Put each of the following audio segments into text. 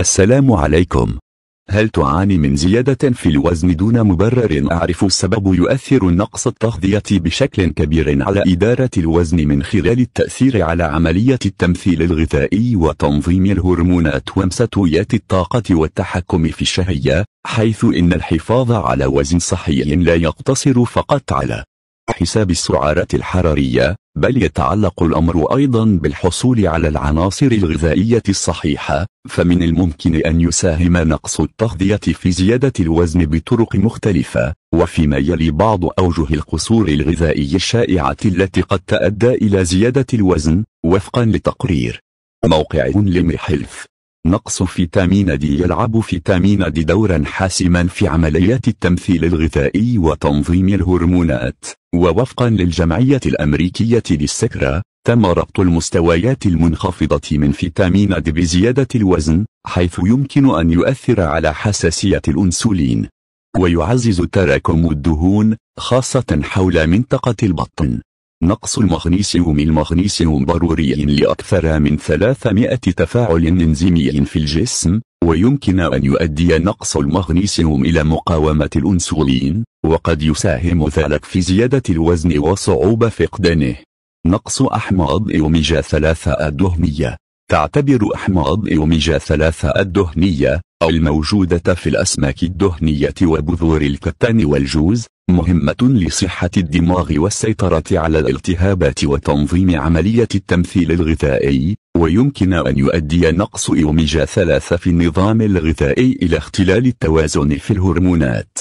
السلام عليكم هل تعاني من زيادة في الوزن دون مبرر أعرف السبب يؤثر نقص التغذية بشكل كبير على إدارة الوزن من خلال التأثير على عملية التمثيل الغذائي وتنظيم الهرمونات ومستويات الطاقة والتحكم في الشهية حيث إن الحفاظ على وزن صحي لا يقتصر فقط على حساب السعرات الحرارية بل يتعلق الأمر أيضا بالحصول على العناصر الغذائية الصحيحة فمن الممكن أن يساهم نقص التغذية في زيادة الوزن بطرق مختلفة وفيما يلي بعض أوجه القصور الغذائي الشائعة التي قد تؤدى إلى زيادة الوزن وفقا لتقرير موقع لمحلف نقص فيتامين دي يلعب فيتامين دي دورا حاسما في عمليات التمثيل الغذائي وتنظيم الهرمونات ووفقا للجمعية الأمريكية للسكرة تم ربط المستويات المنخفضة من فيتامين دي بزيادة الوزن حيث يمكن أن يؤثر على حساسية الأنسولين ويعزز تراكم الدهون خاصة حول منطقة البطن نقص المغنيسيوم المغنيسيوم ضروري لأكثر من 300 تفاعل إنزيمي في الجسم ويمكن أن يؤدي نقص المغنيسيوم إلى مقاومة الأنسولين وقد يساهم ذلك في زيادة الوزن وصعوبة فقدانه نقص أحماض أوميجا 3 الدهنية تعتبر أحماض أوميجا 3 الدهنية أو الموجودة في الأسماك الدهنية وبذور الكتان والجوز مهمة لصحة الدماغ والسيطرة على الالتهابات وتنظيم عملية التمثيل الغذائي ويمكن أن يؤدي نقص أوميجا 3 في النظام الغذائي إلى اختلال التوازن في الهرمونات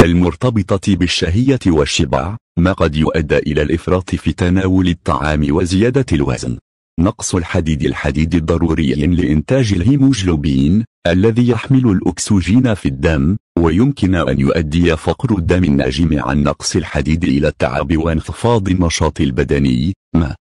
المرتبطة بالشهية والشبع ما قد يؤدي إلى الإفراط في تناول الطعام وزيادة الوزن نقص الحديد الحديد ضروري لإنتاج الهيموجلوبين الذي يحمل الأكسجين في الدم ويمكن أن يؤدي فقر الدم الناجم عن نقص الحديد إلى التعب وانخفاض النشاط البدني ما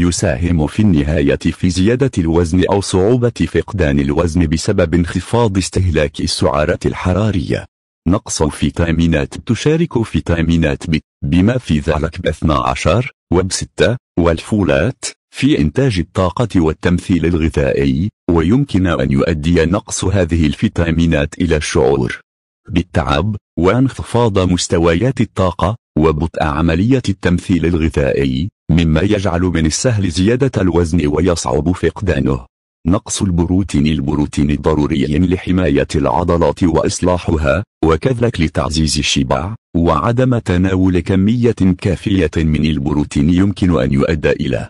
يساهم في النهاية في زيادة الوزن أو صعوبة فقدان الوزن بسبب انخفاض استهلاك السعرات الحرارية نقص فيتامينات تشارك فيتامينات ب بما في ذلك ب 12 وب 6 والفولات في إنتاج الطاقة والتمثيل الغذائي ويمكن أن يؤدي نقص هذه الفيتامينات إلى الشعور بالتعب وانخفاض مستويات الطاقة وبطء عملية التمثيل الغذائي مما يجعل من السهل زيادة الوزن ويصعب فقدانه نقص البروتين البروتين ضروري لحماية العضلات وإصلاحها وكذلك لتعزيز الشبع وعدم تناول كمية كافية من البروتين يمكن أن يؤدي إلى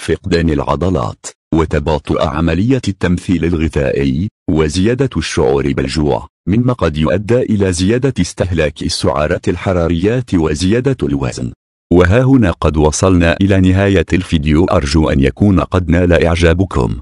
فقدان العضلات وتباطؤ عملية التمثيل الغذائي وزيادة الشعور بالجوع مما قد يؤدى إلى زيادة استهلاك السعرات الحراريات وزيادة الوزن وها هنا قد وصلنا إلى نهاية الفيديو أرجو أن يكون قد نال إعجابكم